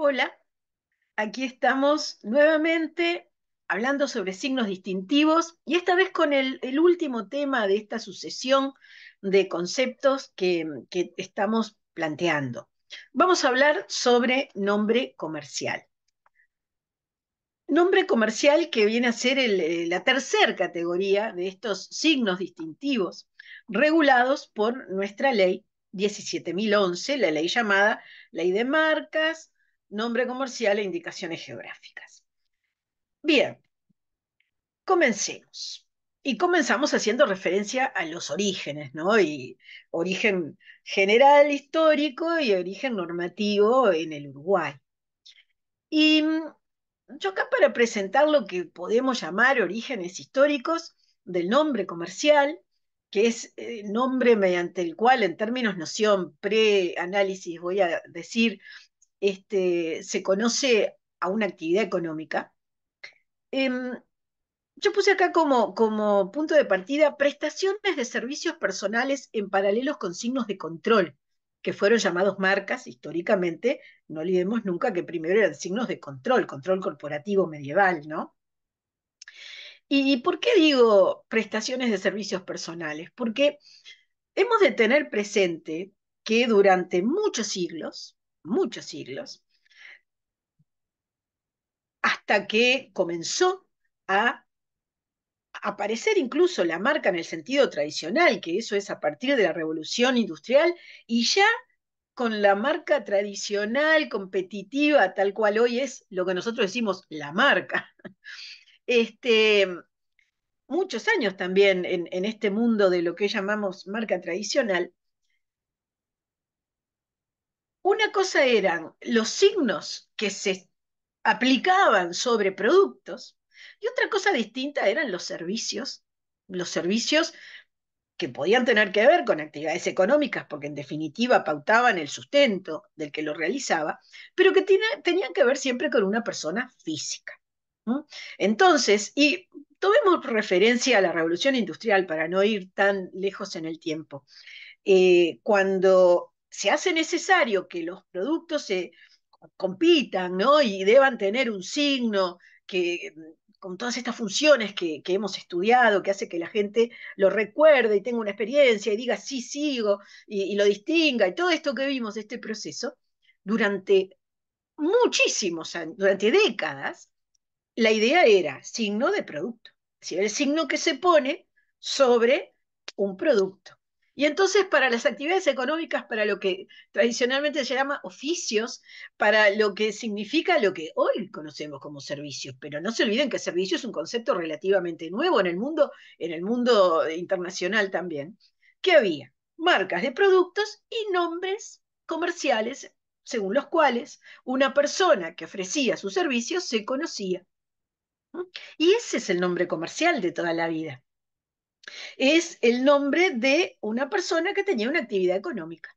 Hola, aquí estamos nuevamente hablando sobre signos distintivos y esta vez con el, último tema de esta sucesión de conceptos que, estamos planteando. Vamos a hablar sobre nombre comercial. Nombre comercial que viene a ser eh, la tercera categoría de estos signos distintivos regulados por nuestra ley 17.011, la ley llamada Ley de Marcas, nombre comercial e indicaciones geográficas. Bien, comencemos. Y comenzamos haciendo referencia a los orígenes, ¿no? Y origen general histórico y origen normativo en el Uruguay. Y mm, yo acá para presentar lo que podemos llamar orígenes históricos del nombre comercial, que es el eh, nombre mediante el cual en términos noción pre-análisis voy a decir este, se conoce a una actividad económica. Em, yo puse acá como, como punto de partida prestaciones de servicios personales en paralelos con signos de control, que fueron llamados marcas históricamente. No olvidemos nunca que primero eran signos de control, control corporativo medieval, ¿no? ¿Y por qué digo prestaciones de servicios personales? Porque hemos de tener presente que durante muchos siglos muchos siglos, hasta que comenzó a aparecer incluso la marca en el sentido tradicional, que eso es a partir de la revolución industrial, y ya con la marca tradicional, competitiva, tal cual hoy es lo que nosotros decimos la marca. Este, muchos años también en, en este mundo de lo que llamamos marca tradicional, una cosa eran los signos que se aplicaban sobre productos y otra cosa distinta eran los servicios, los servicios que podían tener que ver con actividades económicas, porque en definitiva pautaban el sustento del que lo realizaba, pero que tenían que ver siempre con una persona física. Entonces, y tomemos referencia a la revolución industrial para no ir tan lejos en el tiempo, eh, cuando se hace necesario que los productos se compitan ¿no? y deban tener un signo que con todas estas funciones que, hemos estudiado, que hace que la gente lo recuerde y tenga una experiencia y diga, sí, sigo, y, lo distinga, y todo esto que vimos, este proceso, durante muchísimos años, durante décadas, la idea era signo de producto, es decir, el signo que se pone sobre un producto. Y entonces para las actividades económicas, para lo que tradicionalmente se llama oficios, para lo que significa lo que hoy conocemos como servicios, pero no se olviden que servicio es un concepto relativamente nuevo en el mundo, en el mundo internacional también, que había marcas de productos y nombres comerciales según los cuales una persona que ofrecía sus servicios se conocía. ¿Mm? Y ese es el nombre comercial de toda la vida. Es el nombre de una persona que tenía una actividad económica.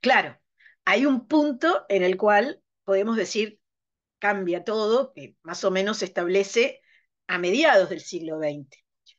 Claro, hay un punto en el cual podemos decir cambia todo, que más o menos se establece a mediados del siglo XX.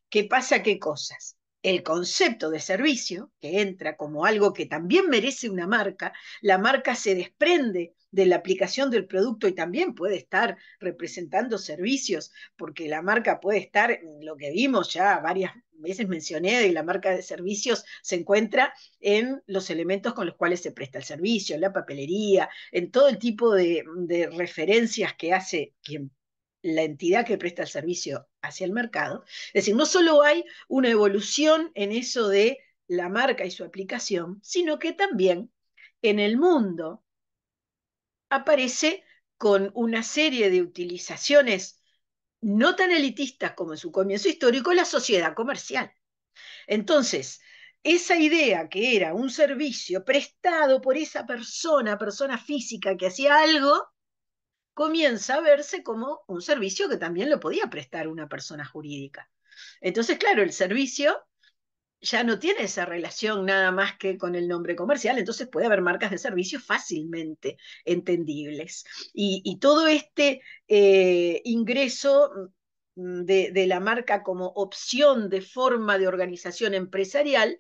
¿Qué pasa? ¿Qué cosas? el concepto de servicio, que entra como algo que también merece una marca, la marca se desprende de la aplicación del producto y también puede estar representando servicios, porque la marca puede estar, lo que vimos ya varias veces mencioné, de la marca de servicios se encuentra en los elementos con los cuales se presta el servicio, en la papelería, en todo el tipo de, referencias que hace quien, la entidad que presta el servicio hacia el mercado. Es decir, no solo hay una evolución en eso de la marca y su aplicación, sino que también en el mundo aparece con una serie de utilizaciones no tan elitistas como en su comienzo histórico la sociedad comercial. Entonces, esa idea que era un servicio prestado por esa persona, persona física que hacía algo, comienza a verse como un servicio que también lo podía prestar una persona jurídica. Entonces, claro, el servicio ya no tiene esa relación nada más que con el nombre comercial, entonces puede haber marcas de servicio fácilmente entendibles. Y, todo este eh, ingreso mm, de, de, la marca como opción de forma de organización empresarial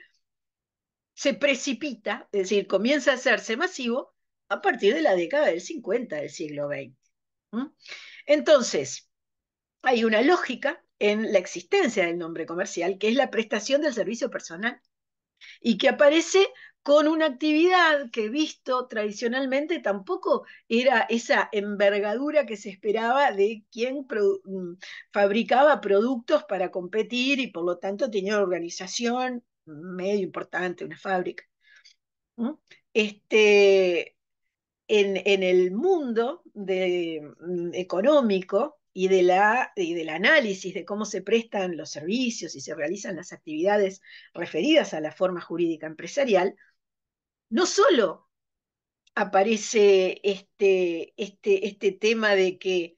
se precipita, es decir, comienza a hacerse masivo a partir de la década del 50 del siglo XX. ¿Mm? Entonces, hay una lógica en la existencia del nombre comercial, que es la prestación del servicio personal, y que aparece con una actividad que visto tradicionalmente tampoco era esa envergadura que se esperaba de quien mm, fabricaba productos para competir y por lo tanto tenía una organización medio importante, una fábrica. ¿Mm? Este, en el mundo de, mm, económico y, de la, del análisis de cómo se prestan los servicios y se realizan las actividades referidas a la forma jurídica empresarial, no solo aparece este, este, este tema de que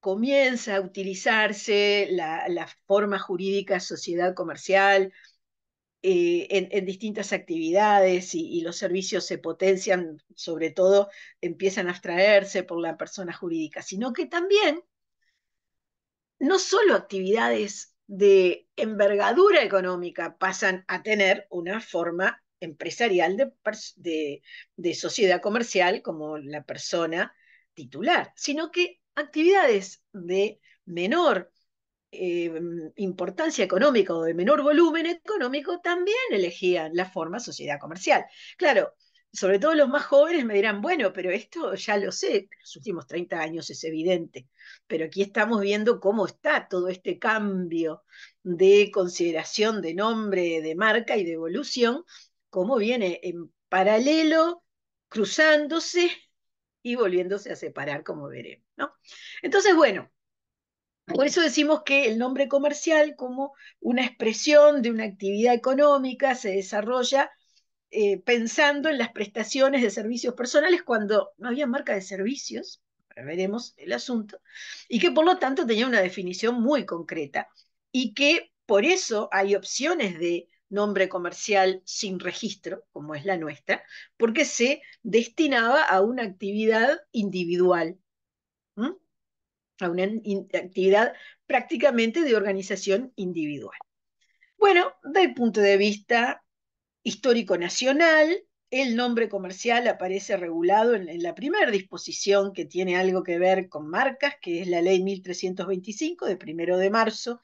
comienza a utilizarse la, la forma jurídica sociedad comercial eh, en, distintas actividades y, los servicios se potencian, sobre todo empiezan a abstraerse por la persona jurídica, sino que también no solo actividades de envergadura económica pasan a tener una forma empresarial de, de sociedad comercial como la persona titular, sino que actividades de menor eh, mm, importancia económica o de menor volumen económico también elegían la forma sociedad comercial. Claro, sobre todo los más jóvenes me dirán, bueno, pero esto ya lo sé, los últimos 30 años es evidente, pero aquí estamos viendo cómo está todo este cambio de consideración de nombre, de marca y de evolución, cómo viene en paralelo, cruzándose y volviéndose a separar, como veremos. ¿no? Entonces, bueno, por eso decimos que el nombre comercial como una expresión de una actividad económica se desarrolla eh, pensando en las prestaciones de servicios personales cuando no había marca de servicios, veremos el asunto, y que por lo tanto tenía una definición muy concreta y que por eso hay opciones de nombre comercial sin registro, como es la nuestra, porque se destinaba a una actividad individual a una actividad prácticamente de organización individual. Bueno, desde el punto de vista histórico nacional, el nombre comercial aparece regulado en, la primera disposición que tiene algo que ver con marcas, que es la ley 1325 de 1 de marzo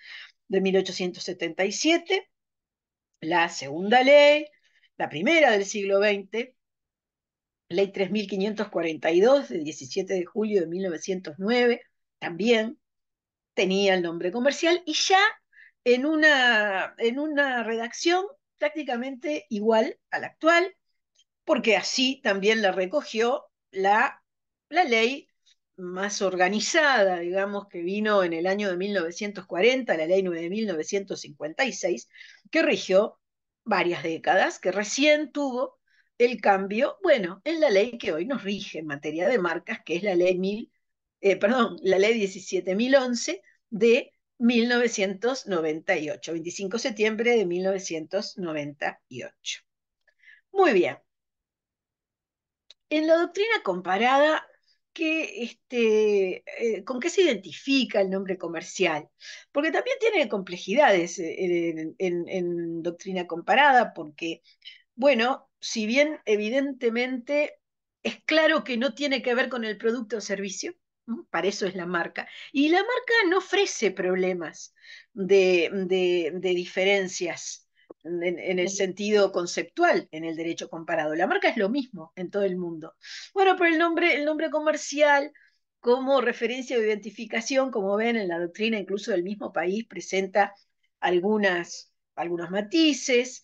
de 1877, la segunda ley, la primera del siglo XX, ley 3542 de 17 de julio de 1909, también tenía el nombre comercial y ya en una, en una redacción prácticamente igual a la actual, porque así también la recogió la, la ley más organizada, digamos, que vino en el año de 1940, la ley 9956, que rigió varias décadas, que recién tuvo el cambio, bueno, en la ley que hoy nos rige en materia de marcas, que es la ley 1000 eh, perdón, la ley 17011 de 1998, 25 de septiembre de 1998. Muy bien. En la doctrina comparada, este, eh, ¿con qué se identifica el nombre comercial? Porque también tiene complejidades eh, en doctrina comparada, porque, bueno, si bien evidentemente es claro que no tiene que ver con el producto o servicio, para eso es la marca. Y la marca no ofrece problemas de, diferencias en, el sentido conceptual en el derecho comparado. La marca es lo mismo en todo el mundo. Bueno, pero el nombre, el nombre comercial como referencia de identificación, como ven en la doctrina incluso del mismo país, presenta algunas, algunos matices.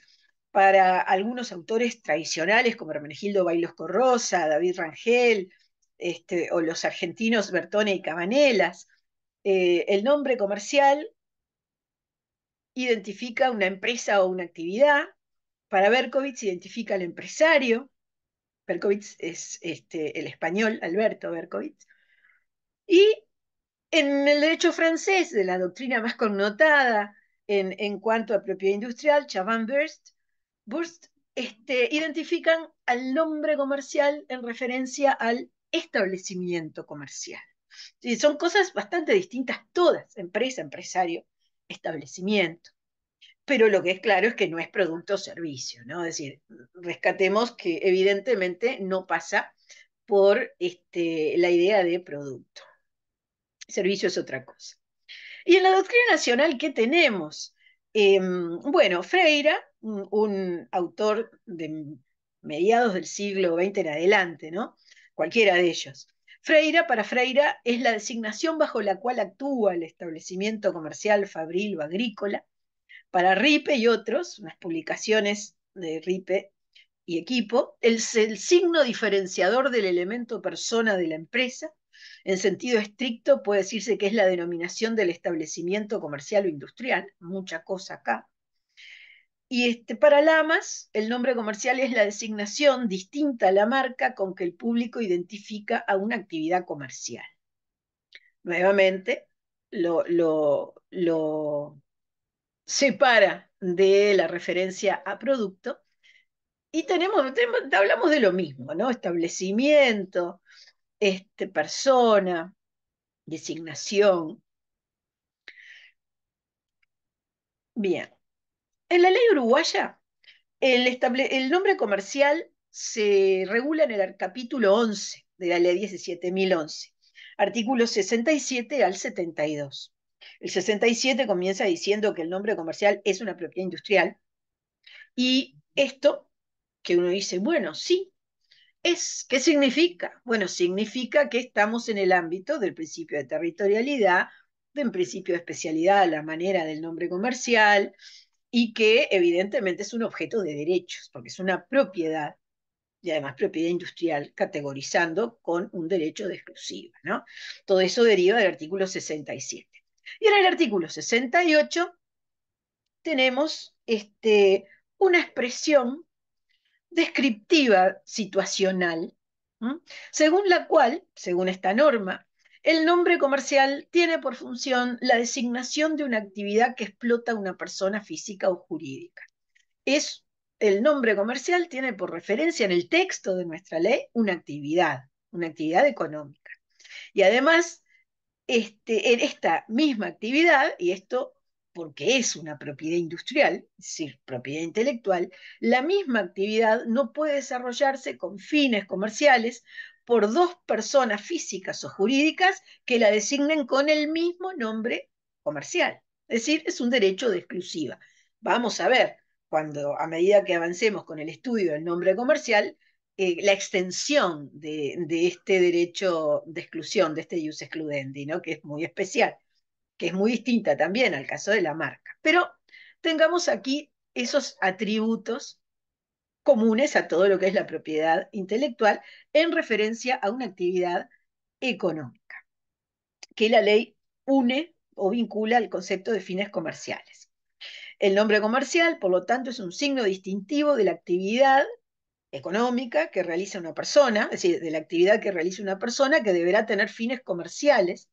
Para algunos autores tradicionales como Hermenegildo Bailos Corrosa, David Rangel, este, o los argentinos Bertone y Cabanelas. Eh, el nombre comercial identifica una empresa o una actividad. Para Berkovitz identifica al empresario. Berkovitz es este, el español, Alberto Berkovitz. Y en el derecho francés, de la doctrina más connotada en, cuanto a propiedad industrial, Chaban-Burst, este, identifican al nombre comercial en referencia al establecimiento comercial. son cosas bastante distintas todas, empresa, empresario, establecimiento. Pero lo que es claro es que no es producto o servicio, ¿no? Es decir, rescatemos que evidentemente no pasa por este, la idea de producto. Servicio es otra cosa. Y en la doctrina nacional, ¿qué tenemos? Em, bueno, Freira, un autor de mediados del siglo XX en adelante, ¿no? cualquiera de ellos. Freira, para Freira, es la designación bajo la cual actúa el establecimiento comercial, fabril o agrícola. Para Ripe y otros, unas publicaciones de Ripe y equipo, es el signo diferenciador del elemento persona de la empresa. En sentido estricto puede decirse que es la denominación del establecimiento comercial o industrial, mucha cosa acá. Y este, para Lamas, el nombre comercial es la designación distinta a la marca con que el público identifica a una actividad comercial. Nuevamente, lo, lo, separa de la referencia a producto y hablamos de lo mismo, ¿no? Establecimiento, este, persona, designación. Bien. En la ley uruguaya, el, nombre comercial se regula en el capítulo 11 de la ley 17.011, artículos 67 al 72. El 67 comienza diciendo que el nombre comercial es una propiedad industrial y esto que uno dice, bueno, sí, es, ¿qué significa? Bueno, significa que estamos en el ámbito del principio de territorialidad, del principio de especialidad, la manera del nombre comercial, y que evidentemente es un objeto de derechos, porque es una propiedad y además propiedad industrial, categorizando con un derecho de exclusiva. ¿no? Todo eso deriva del artículo 67. Y en el artículo 68 tenemos este, una expresión descriptiva situacional, según la cual, según esta norma, el nombre comercial tiene por función la designación de una actividad que explota una persona física o jurídica. Es el nombre comercial tiene por referencia en el texto de nuestra ley una actividad, una actividad económica. Y además, este, en esta misma actividad, y esto porque es una propiedad industrial, es decir, propiedad intelectual, la misma actividad no puede desarrollarse con fines comerciales por dos personas físicas o jurídicas que la designen con el mismo nombre comercial. Es decir, es un derecho de exclusiva. Vamos a ver, cuando a medida que avancemos con el estudio del nombre comercial, eh, la extensión de, este derecho de exclusión, de este use excludendi, que es muy especial, que es muy distinta también al caso de la marca. Pero tengamos aquí esos atributos comunes a todo lo que es la propiedad intelectual en referencia a una actividad económica, que la ley une o vincula al concepto de fines comerciales. El nombre comercial, por lo tanto, es un signo distintivo de la actividad económica que realiza una persona, es decir, de la actividad que realiza una persona que deberá tener fines comerciales.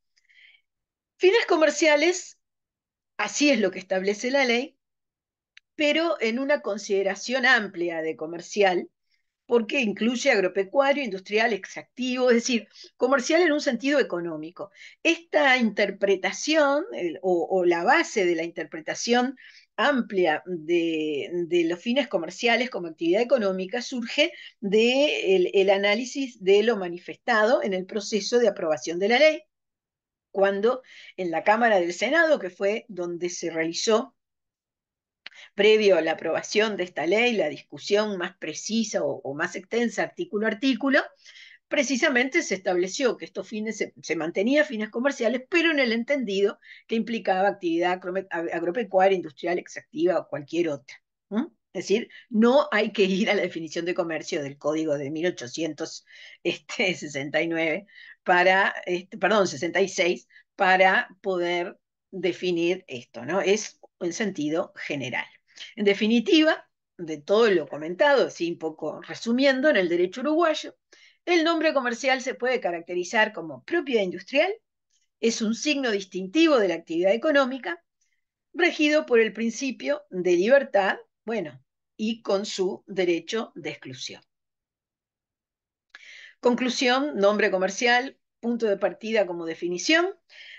Fines comerciales, así es lo que establece la ley, pero en una consideración amplia de comercial, porque incluye agropecuario, industrial, extractivo, es decir, comercial en un sentido económico. Esta interpretación o, la base de la interpretación amplia de, los fines comerciales como actividad económica surge del análisis de lo manifestado en el proceso de aprobación de la ley, cuando en la Cámara del Senado, que fue donde se realizó previo a la aprobación de esta ley, la discusión más precisa o, más extensa, artículo a artículo, precisamente se estableció que estos fines se, mantenían, mantenía fines comerciales, pero en el entendido que implicaba actividad agropecuaria, industrial, extractiva o cualquier otra. Es decir, no hay que ir a la definición de comercio del Código de 1869 este, para, este, perdón, 66 para poder definir esto, ¿no? Es en sentido general. En definitiva, de todo lo comentado, así un poco resumiendo, en el derecho uruguayo, el nombre comercial se puede caracterizar como propiedad industrial, es un signo distintivo de la actividad económica, regido por el principio de libertad, bueno, y con su derecho de exclusión. Conclusión, nombre comercial, punto de partida como definición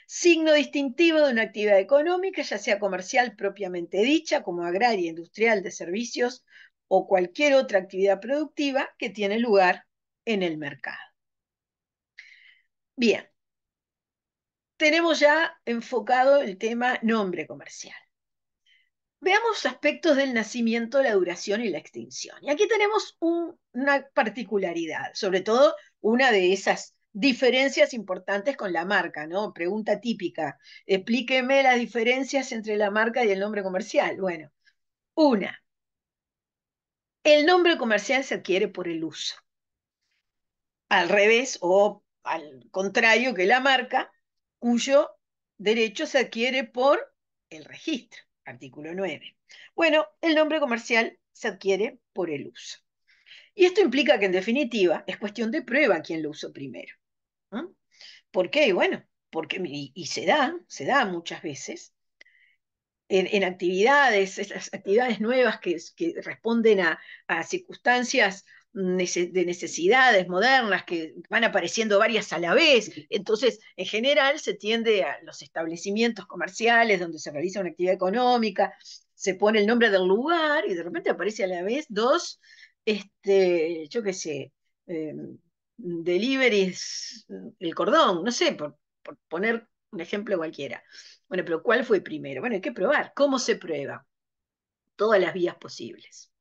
signo distintivo de una actividad económica, ya sea comercial propiamente dicha, como agraria, industrial, de servicios o cualquier otra actividad productiva que tiene lugar en el mercado. Bien, tenemos ya enfocado el tema nombre comercial. Veamos aspectos del nacimiento, la duración y la extinción. Y aquí tenemos una particularidad, sobre todo una de esas diferencias importantes con la marca, ¿no? Pregunta típica. Explíqueme las diferencias entre la marca y el nombre comercial. Bueno, una, el nombre comercial se adquiere por el uso. Al revés o al contrario que la marca, cuyo derecho se adquiere por el registro, artículo 9. Bueno, el nombre comercial se adquiere por el uso. Y esto implica que en definitiva es cuestión de prueba quién lo usó primero. ¿Por qué? Bueno, porque, y, se da, se da muchas veces, en, actividades, actividades nuevas que, responden a, circunstancias de necesidades modernas que van apareciendo varias a la vez. Entonces, en general, se tiende a los establecimientos comerciales donde se realiza una actividad económica, se pone el nombre del lugar y de repente aparece a la vez dos, este, yo qué sé, em, es el cordón, no sé, por, poner un ejemplo cualquiera. Bueno, pero ¿cuál fue primero? Bueno, hay que probar. ¿Cómo se prueba? Todas las vías posibles.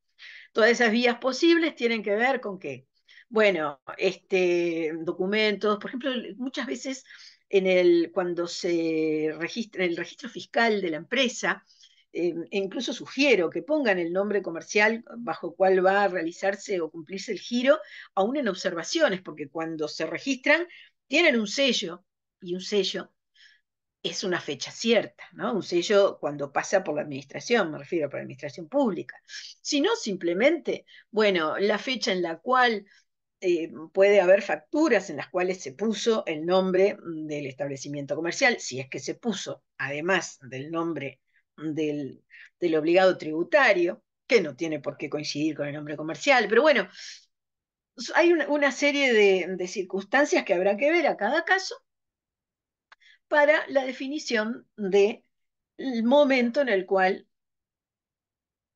Todas esas vías posibles tienen que ver con qué. Bueno, este, documentos, por ejemplo, muchas veces en el, cuando se registra el registro fiscal de la empresa, eh, incluso sugiero que pongan el nombre comercial bajo cual va a realizarse o cumplirse el giro, aún en observaciones, porque cuando se registran tienen un sello y un sello es una fecha cierta, ¿no? Un sello cuando pasa por la administración, me refiero a la administración pública, sino simplemente, bueno, la fecha en la cual eh, puede haber facturas en las cuales se puso el nombre del establecimiento comercial, si es que se puso, además del nombre del, obligado tributario, que no tiene por qué coincidir con el nombre comercial, pero bueno, hay una, serie de, circunstancias que habrá que ver a cada caso para la definición del momento en el cual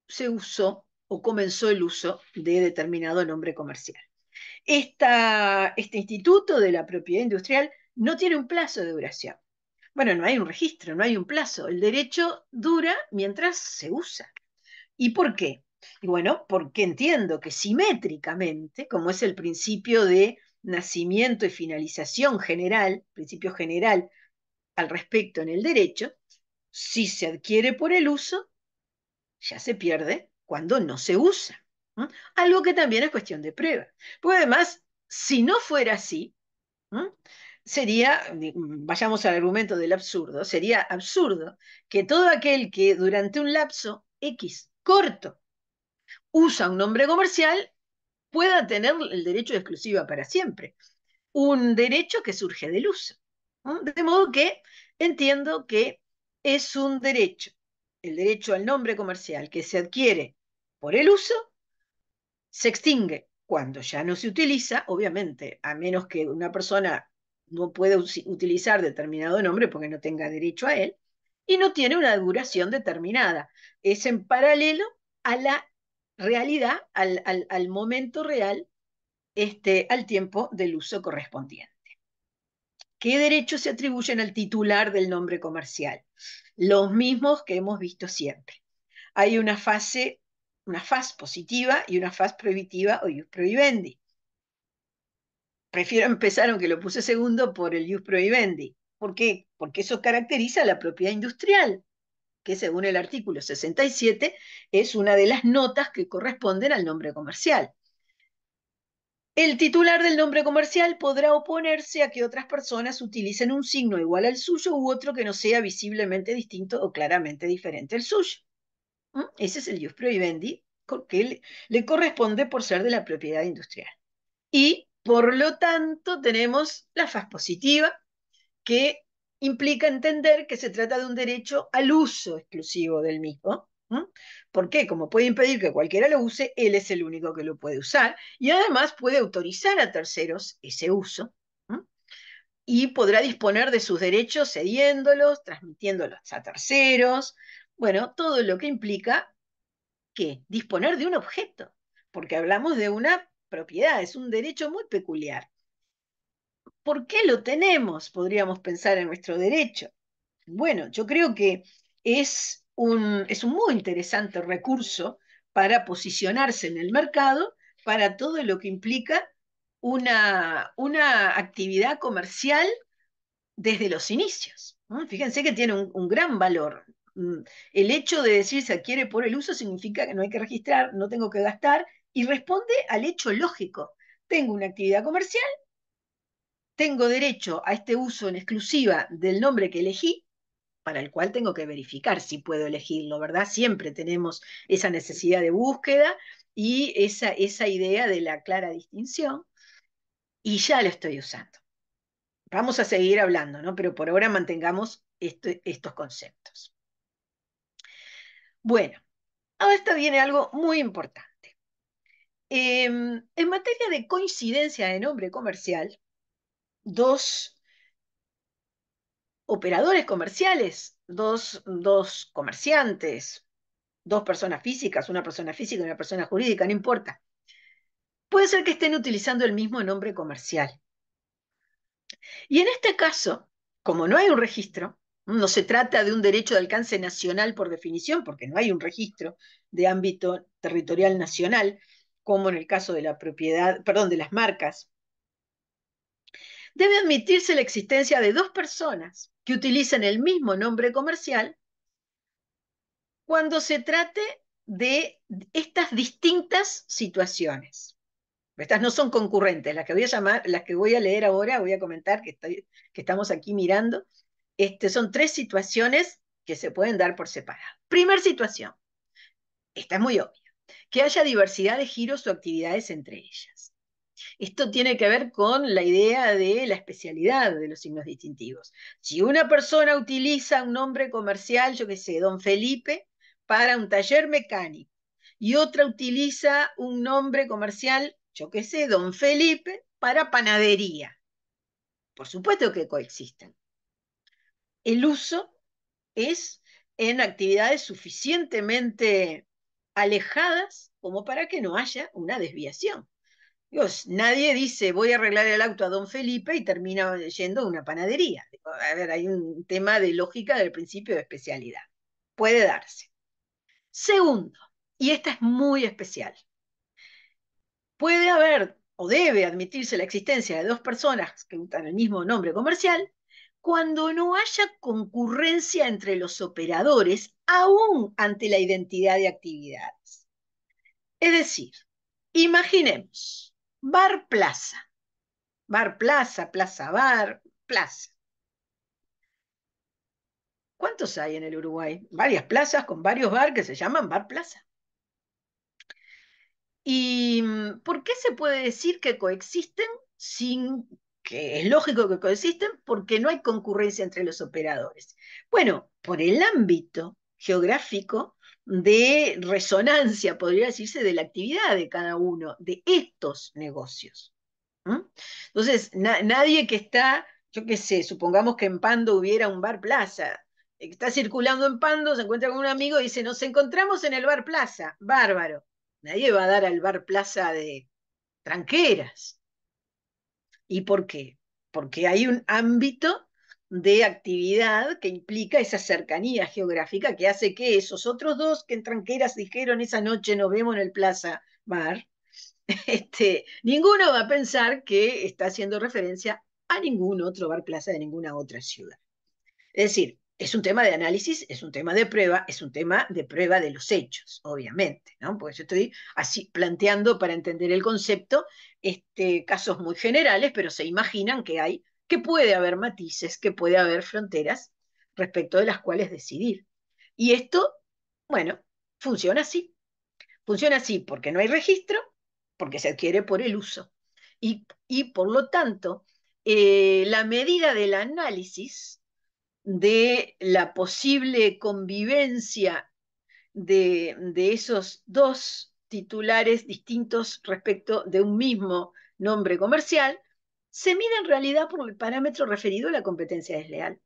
se usó o comenzó el uso de determinado nombre comercial. este instituto de la propiedad industrial no tiene un plazo de duración. Bueno, no hay un registro, no hay un plazo. El derecho dura mientras se usa. ¿Y por qué? Y bueno, porque entiendo que simétricamente, como es el principio de nacimiento y finalización general, principio general al respecto en el derecho, si se adquiere por el uso, ya se pierde cuando no se usa. Algo que también es cuestión de prueba. Porque además, si no fuera así, sería, mm, vayamos al argumento del absurdo, sería absurdo que todo aquel que durante un lapso X corto usa un nombre comercial pueda tener el derecho de exclusiva para siempre. Un derecho que surge del uso. De modo que entiendo que es un derecho, el derecho al nombre comercial que se adquiere por el uso, se extingue cuando ya no se utiliza, obviamente, a menos que una persona no puede utilizar determinado nombre porque no tenga derecho a él, y no tiene una duración determinada. Es en paralelo a la realidad, al, momento real, este, al tiempo del uso correspondiente. ¿Qué derechos se atribuyen al titular del nombre comercial? Los mismos que hemos visto siempre. Hay una fase, una fase positiva y una fase prohibitiva o ius prohibendi prefiero empezar, aunque lo puse segundo, por el use prohibendi. ¿Por qué? Porque eso caracteriza la propiedad industrial, que según el artículo 67 es una de las notas que corresponden al nombre comercial. El titular del nombre comercial podrá oponerse a que otras personas utilicen un signo igual al suyo u otro que no sea visiblemente distinto o claramente diferente al suyo. ¿Mm? Ese es el use prohibendi, que le, le corresponde por ser de la propiedad industrial. Y por lo tanto, tenemos la faz positiva, que implica entender que se trata de un derecho al uso exclusivo del mismo. Porque, como puede impedir que cualquiera lo use, él es el único que lo puede usar y además puede autorizar a terceros ese uso y podrá disponer de sus derechos cediéndolos, transmitiéndolos a terceros. Bueno, todo lo que implica que disponer de un objeto, porque hablamos de una propiedad, es un derecho muy peculiar. ¿Por qué lo tenemos? Podríamos pensar en nuestro derecho. Bueno, yo creo que es un, es un muy interesante recurso para posicionarse en el mercado para todo lo que implica una, una actividad comercial desde los inicios. Fíjense que tiene un, un, gran valor. Mm, el hecho de decir se adquiere por el uso significa que no hay que registrar, no tengo que gastar y responde al hecho lógico. Tengo una actividad comercial, tengo derecho a este uso en exclusiva del nombre que elegí, para el cual tengo que verificar si puedo elegirlo, ¿verdad? Siempre tenemos esa necesidad de búsqueda y esa, idea de la clara distinción, y ya lo estoy usando. Vamos a seguir hablando, ¿no? Pero por ahora mantengamos este, estos conceptos. Bueno, ahora esto viene algo muy importante. Em, en materia de coincidencia de nombre comercial, dos operadores comerciales, dos, dos comerciantes, dos personas físicas, una persona física y una persona jurídica, no importa. Puede ser que estén utilizando el mismo nombre comercial. Y en este caso, como no hay un registro, no se trata de un derecho de alcance nacional por definición, porque no hay un registro de ámbito territorial nacional, como en el caso de la propiedad, perdón, de las marcas, debe admitirse la existencia de dos personas que utilizan el mismo nombre comercial cuando se trate de estas distintas situaciones. Estas no son concurrentes, las que voy a llamar, las que voy a leer ahora, voy a comentar que, estamos aquí mirando. Este, son tres situaciones que se pueden dar por separado. Primer situación, esta es muy obvia que haya diversidad de giros o actividades entre ellas. Esto tiene que ver con la idea de la especialidad de los signos distintivos. Si una persona utiliza un nombre comercial, yo qué sé, don Felipe, para un taller mecánico, y otra utiliza un nombre comercial, yo qué sé, don Felipe, para panadería. Por supuesto que coexisten. El uso es en actividades suficientemente alejadas como para que no haya una desviación. Dios, nadie dice voy a arreglar el auto a don Felipe y termina yendo a una panadería. A ver, hay un tema de lógica del principio de especialidad. Puede darse. Segundo, y esta es muy especial, puede haber o debe admitirse la existencia de dos personas que usan el mismo nombre comercial cuando no haya concurrencia entre los operadores, aún ante la identidad de actividades. Es decir, imaginemos, bar plaza, bar plaza, plaza bar, plaza. ¿Cuántos hay en el Uruguay? Varias plazas con varios bar que se llaman bar plaza. ¿Y mm, por qué se puede decir que coexisten sin que es lógico que coexisten porque no hay concurrencia entre los operadores. Bueno, por el ámbito geográfico de resonancia, podría decirse, de la actividad de cada uno, de estos negocios. Entonces, nadie que está, yo qué sé, supongamos que en Pando hubiera un bar plaza, está circulando en Pando, se encuentra con un amigo y dice, nos encontramos en el bar plaza, bárbaro. Nadie va a dar al bar plaza de tranqueras. ¿Y por qué? Porque hay un ámbito de actividad que implica esa cercanía geográfica que hace que esos otros dos que en tranqueras dijeron esa noche nos vemos en el Plaza Bar, este, ninguno va a pensar que está haciendo referencia a ningún otro bar plaza de ninguna otra ciudad. Es decir, es un tema de análisis, es un tema de prueba, es un tema de prueba de los hechos, obviamente, ¿no? Porque yo estoy así planteando para entender el concepto este, casos muy generales, pero se imaginan que hay, que puede haber matices, que puede haber fronteras respecto de las cuales decidir. Y esto, bueno, funciona así. Funciona así porque no hay registro, porque se adquiere por el uso. Y, por lo tanto, eh, la medida del análisis de la posible convivencia de, esos dos titulares distintos respecto de un mismo nombre comercial, se mide en realidad por el parámetro referido a la competencia desleal.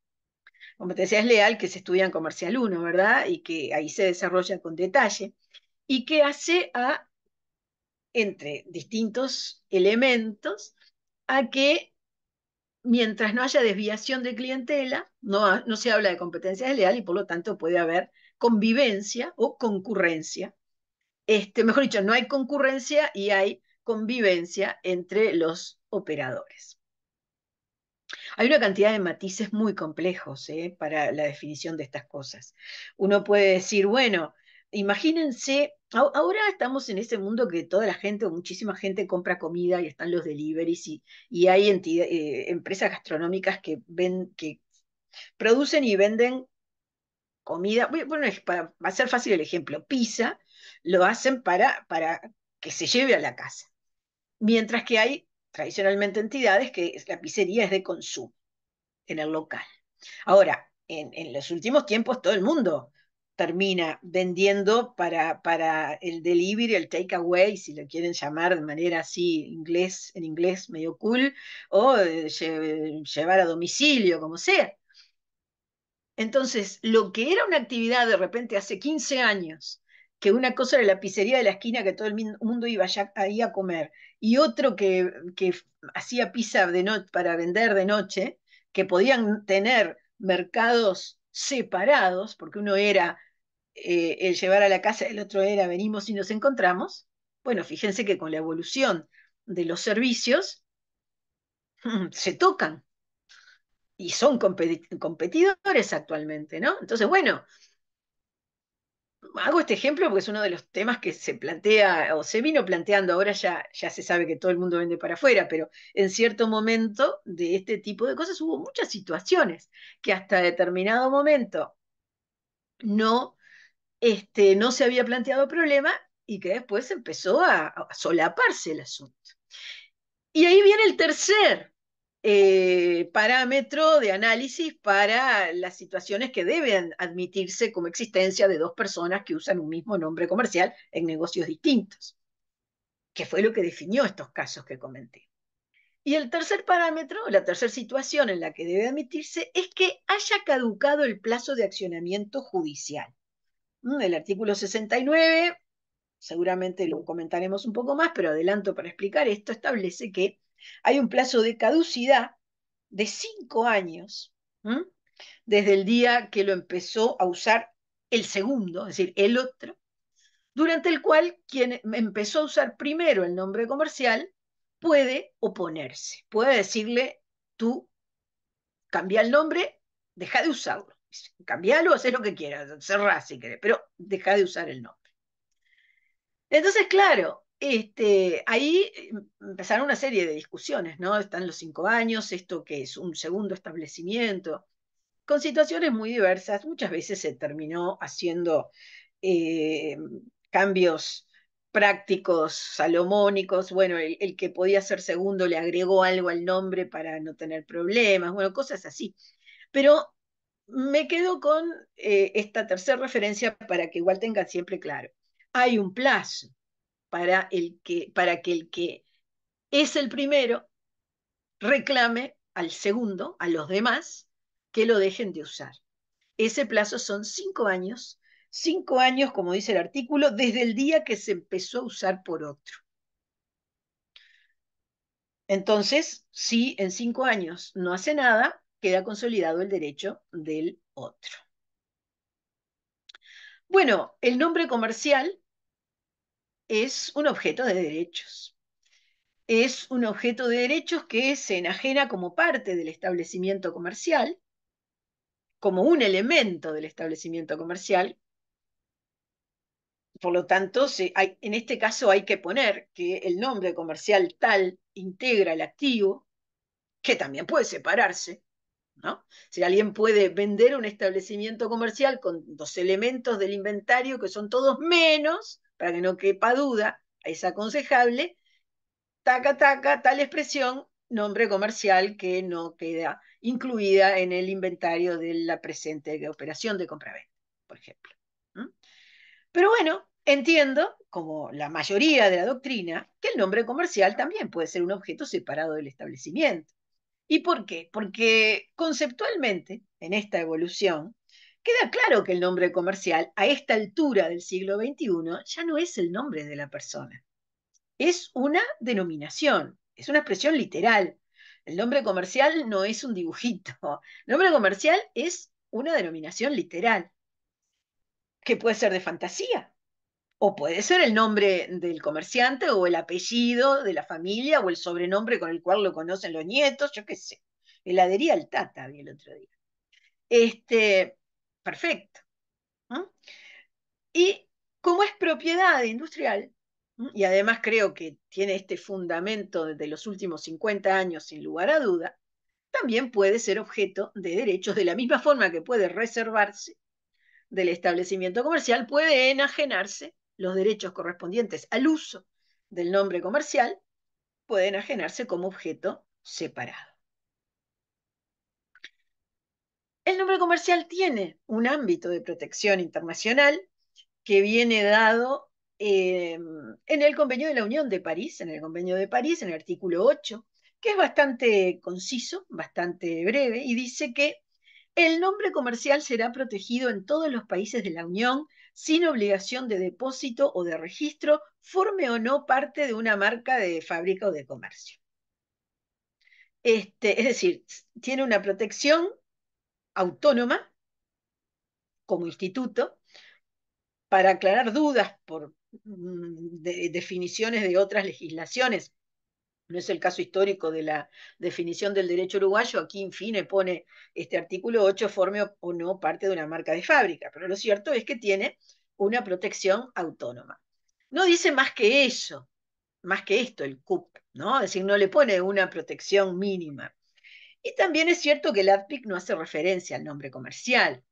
Competencia desleal que se estudia en Comercial 1, ¿verdad? Y que ahí se desarrolla con detalle y que hace a, entre distintos elementos, a que mientras no haya desviación de clientela, no, no se habla de competencia desleal y por lo tanto puede haber convivencia o concurrencia. Este, mejor dicho, no hay concurrencia y hay convivencia entre los operadores. Hay una cantidad de matices muy complejos eh, para la definición de estas cosas. Uno puede decir, bueno, imagínense Ahora estamos en ese mundo que toda la gente o muchísima gente compra comida y están los deliveries y, y hay eh, empresas gastronómicas que, ven, que producen y venden comida. Bueno, para, va a ser fácil el ejemplo. Pizza lo hacen para, para que se lleve a la casa. Mientras que hay tradicionalmente entidades que la pizzería es de consumo en el local. Ahora, en los últimos tiempos todo el mundo termina vendiendo para, para el delivery, el takeaway, si lo quieren llamar de manera así inglés, en inglés medio cool, o llevar a domicilio, como sea. Entonces, lo que era una actividad de repente hace 15 años, que una cosa era la pizzería de la esquina que todo el mundo iba ahí a comer, y otro que, hacía pizza de para vender de noche, que podían tener mercados separados, porque uno era eh, el llevar a la casa, el otro era venimos y nos encontramos. Bueno, fíjense que con la evolución de los servicios se tocan y son competidores actualmente, ¿no? Entonces, bueno, hago este ejemplo porque es uno de los temas que se plantea o se vino planteando, ahora ya, ya se sabe que todo el mundo vende para afuera, pero en cierto momento de este tipo de cosas hubo muchas situaciones que hasta determinado momento no, este, no se había planteado problema y que después empezó a, a solaparse el asunto. Y ahí viene el tercer eh, parámetro de análisis para las situaciones que deben admitirse como existencia de dos personas que usan un mismo nombre comercial en negocios distintos, que fue lo que definió estos casos que comenté. Y el tercer parámetro, la tercera situación en la que debe admitirse es que haya caducado el plazo de accionamiento judicial. Mm, el artículo 69, seguramente lo comentaremos un poco más, pero adelanto para explicar esto, establece que hay un plazo de caducidad de cinco años desde el día que lo empezó a usar el segundo, es decir, el otro, durante el cual quien empezó a usar primero el nombre comercial puede oponerse, puede decirle, tú cambia el nombre, deja de usarlo, cambialo, haz lo que quieras, cerrá si querés, pero deja de usar el nombre. Entonces, claro, este, ahí eh, empezaron una serie de discusiones, ¿no? Están los cinco años, esto que es un segundo establecimiento, con situaciones muy diversas. Muchas veces se terminó haciendo eh, cambios prácticos, salomónicos, bueno, el, que podía ser segundo le agregó algo al nombre para no tener problemas, bueno, cosas así. Pero me quedo con eh, esta tercera referencia para que igual tengan siempre claro. Hay un plazo, para, el que, para que el que es el primero reclame al segundo, a los demás, que lo dejen de usar. Ese plazo son cinco años, cinco años, como dice el artículo, desde el día que se empezó a usar por otro. Entonces, si en cinco años no hace nada, queda consolidado el derecho del otro. Bueno, el nombre comercial es un objeto de derechos. Es un objeto de derechos que se enajena como parte del establecimiento comercial, como un elemento del establecimiento comercial. Por lo tanto, en este caso hay que poner que el nombre comercial tal integra el activo, que también puede separarse, ¿No? Si alguien puede vender un establecimiento comercial con dos elementos del inventario que son todos menos para que no quepa duda, es aconsejable, taca, taca, tal expresión, nombre comercial que no queda incluida en el inventario de la presente operación de compra-venta, por ejemplo. Pero bueno, entiendo, como la mayoría de la doctrina, que el nombre comercial también puede ser un objeto separado del establecimiento. ¿Y por qué? Porque conceptualmente, en esta evolución, Queda claro que el nombre comercial, a esta altura del siglo XXI, ya no es el nombre de la persona. Es una denominación, es una expresión literal. El nombre comercial no es un dibujito. El nombre comercial es una denominación literal, que puede ser de fantasía, o puede ser el nombre del comerciante, o el apellido de la familia, o el sobrenombre con el cual lo conocen los nietos, yo qué sé. Heladería al Tata, vi el otro día. Este, perfecto. Y como es propiedad industrial, y además creo que tiene este fundamento desde los últimos 50 años sin lugar a duda, también puede ser objeto de derechos de la misma forma que puede reservarse del establecimiento comercial, puede enajenarse los derechos correspondientes al uso del nombre comercial, pueden enajenarse como objeto separado. El nombre comercial tiene un ámbito de protección internacional que viene dado em, en el Convenio de la Unión de París, en el Convenio de París, en el artículo 8, que es bastante conciso, bastante breve, y dice que el nombre comercial será protegido en todos los países de la Unión sin obligación de depósito o de registro, forme o no parte de una marca de fábrica o de comercio. Este, es decir, tiene una protección autónoma como instituto para aclarar dudas por mm, definiciones de otras legislaciones. No es el caso histórico de la definición del derecho uruguayo, aquí en fin pone este artículo 8 forme o no parte de una marca de fábrica, pero lo cierto es que tiene una protección autónoma. No dice más que eso, más que esto, el CUP, ¿no? Es decir, no le pone una protección mínima. Y también es cierto que el ADPIC no hace referencia al nombre comercial.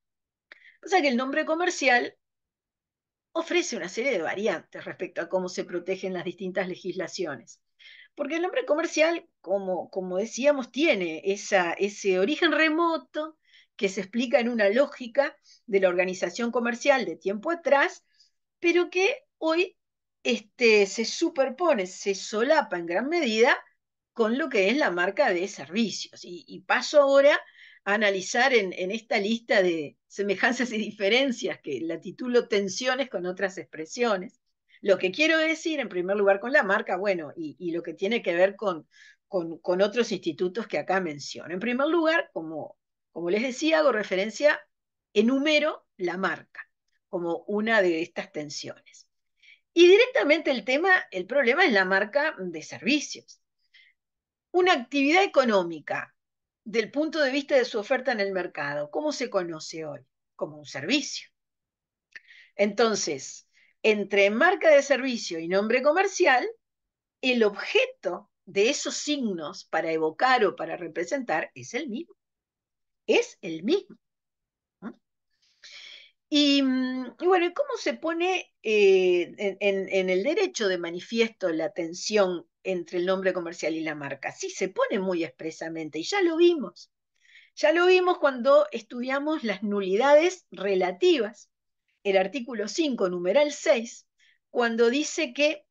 O sea que el nombre comercial ofrece una serie de variantes respecto a cómo se protegen las distintas legislaciones. Porque el nombre comercial, como, decíamos, tiene ese origen remoto que se explica en una lógica de la organización comercial de tiempo atrás, pero que hoy este, se superpone, se solapa en gran medida con lo que es la marca de servicios. Y, paso ahora a analizar en, esta lista de semejanzas y diferencias que la titulo tensiones con otras expresiones. Lo que quiero decir, en primer lugar, con la marca, bueno, y, lo que tiene que ver con, con, otros institutos que acá menciono. En primer lugar, como, como les decía, hago referencia, enumero la marca como una de estas tensiones. Y directamente el tema, el problema es la marca de servicios una actividad económica del punto de vista de su oferta en el mercado. ¿Cómo se conoce hoy? Como un servicio. Entonces, entre marca de servicio y nombre comercial, el objeto de esos signos para evocar o para representar es el mismo. Es el mismo. Y, y bueno, ¿cómo se pone eh, en, el derecho de manifiesto la tensión entre el nombre comercial y la marca. Sí, se pone muy expresamente y ya lo vimos. Ya lo vimos cuando estudiamos las nulidades relativas, el artículo 5, numeral 6, cuando dice que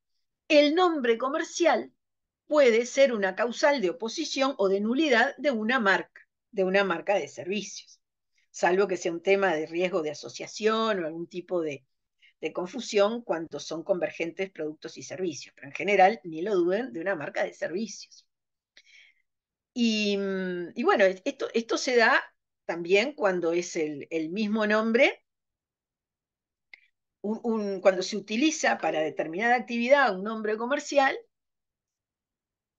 el nombre comercial puede ser una causal de oposición o de nulidad de una marca, de una marca de servicios, salvo que sea un tema de riesgo de asociación o algún tipo de, de confusión cuando son convergentes productos y servicios, pero en general, ni lo duden, de una marca de servicios. Y, mm, bueno, esto, esto se da también cuando es el, mismo nombre, cuando se utiliza para determinada actividad un nombre comercial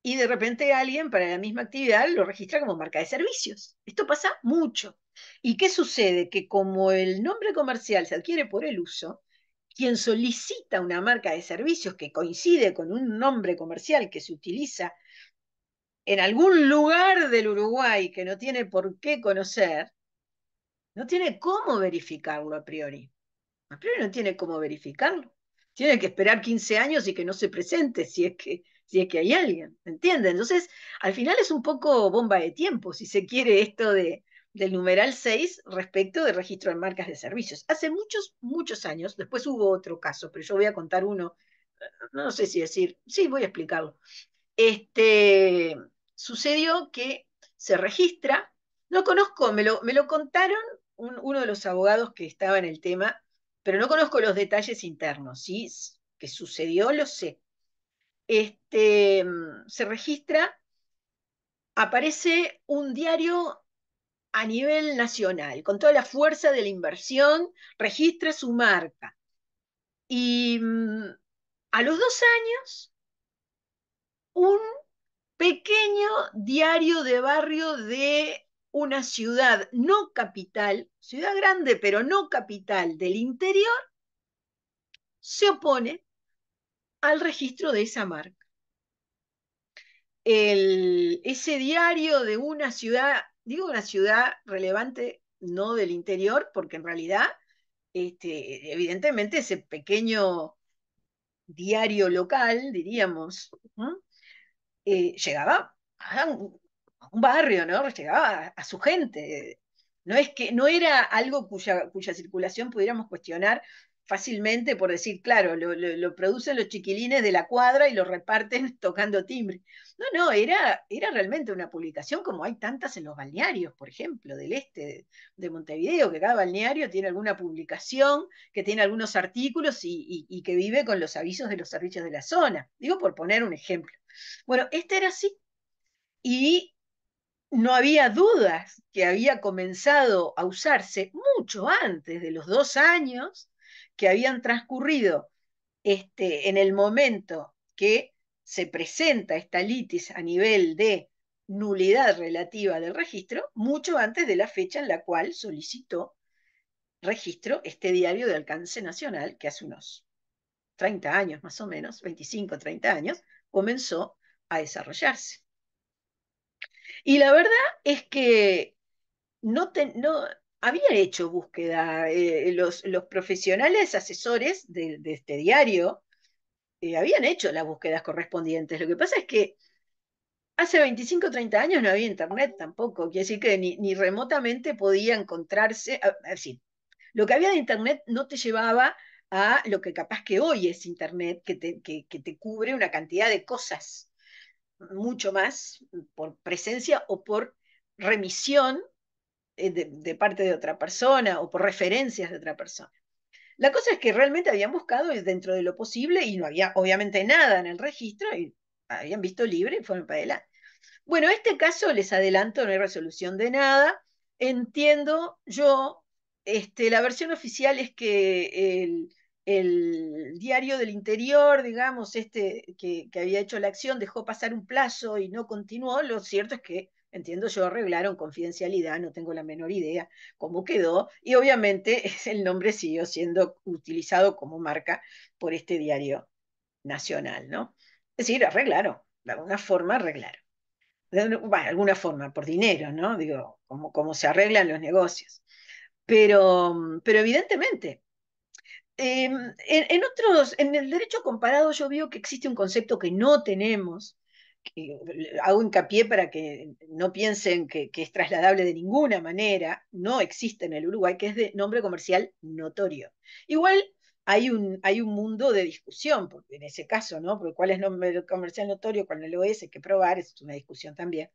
y de repente alguien para la misma actividad lo registra como marca de servicios. Esto pasa mucho. ¿Y qué sucede? Que como el nombre comercial se adquiere por el uso, quien solicita una marca de servicios que coincide con un nombre comercial que se utiliza en algún lugar del Uruguay que no tiene por qué conocer, no tiene cómo verificarlo a priori. A priori no tiene cómo verificarlo. Tiene que esperar 15 años y que no se presente si es que, si es que hay alguien, ¿entienden? Entonces, al final es un poco bomba de tiempo, si se quiere, esto de, del numeral 6 respecto de registro de marcas de servicios. Hace muchos, muchos años, después hubo otro caso, pero yo voy a contar uno, eh, no sé si decir, sí, voy a explicarlo. Este, sucedió que se registra, no conozco, me lo, me contaron uno de los abogados que estaba en el tema, pero no conozco los detalles internos, ¿sí? Que sucedió, lo sé. Este, mm, se registra, aparece un diario a nivel nacional, con toda la fuerza de la inversión, registra su marca. Y mm, a los dos años, un pequeño diario de barrio de una ciudad no capital, ciudad grande pero no capital del interior, se opone al registro de esa marca. El, ese diario de una ciudad digo una ciudad relevante, no del interior, porque en realidad, este, evidentemente, ese pequeño diario local, diríamos, eh, llegaba a un, barrio, ¿no? Llegaba a, su gente. No, es que, no era algo cuya, cuya circulación pudiéramos cuestionar fácilmente por decir, claro, lo, producen los chiquilines de la cuadra y lo reparten tocando timbre. No, no, era, era realmente una publicación como hay tantas en los balnearios, por ejemplo, del este de, Montevideo, que cada balneario tiene alguna publicación, que tiene algunos artículos y, y que vive con los avisos de los servicios de la zona. Digo, por poner un ejemplo. Bueno, este era así. Y no había dudas que había comenzado a usarse mucho antes de los dos años que habían transcurrido este, en el momento que se presenta esta litis a nivel de nulidad relativa del registro, mucho antes de la fecha en la cual solicitó registro este diario de alcance nacional, que hace unos 30 años más o menos, 25, 30 años, comenzó a desarrollarse. Y la verdad es que no, te, no, habían hecho búsqueda, eh, los, los, profesionales asesores de, este diario eh, habían hecho las búsquedas correspondientes. Lo que pasa es que hace 25 o 30 años no había internet tampoco, quiere decir que ni, remotamente podía encontrarse, así, ah, lo que había de internet no te llevaba a lo que capaz que hoy es internet, que, que te cubre una cantidad de cosas, mucho más por presencia o por remisión eh, de, parte de otra persona o por referencias de otra persona. La cosa es que realmente habían buscado dentro de lo posible y no había obviamente nada en el registro y habían visto libre y fueron para adelante. Bueno, este caso les adelanto, no hay resolución de nada. Entiendo yo, este, la versión oficial es que el, diario del interior, digamos, este que había hecho la acción, dejó pasar un plazo y no continuó. Lo cierto es que entiendo yo, arreglaron confidencialidad, no tengo la menor idea cómo quedó, y obviamente el nombre siguió siendo utilizado como marca por este diario nacional, ¿no? Es decir, arreglaron, de alguna forma arreglaron. De alguna forma, por dinero, ¿no? Digo, como, se arreglan los negocios. Pero, mm, pero evidentemente, em, otros, en el derecho comparado yo veo que existe un concepto que no tenemos, hago hincapié para que no piensen que, es trasladable de ninguna manera, no existe en el Uruguay, que es de nombre comercial notorio. Igual hay un, hay un mundo de discusión, porque en ese caso, ¿no? Porque cuál es nombre comercial notorio, cuál no lo es, hay que probar, es una discusión también.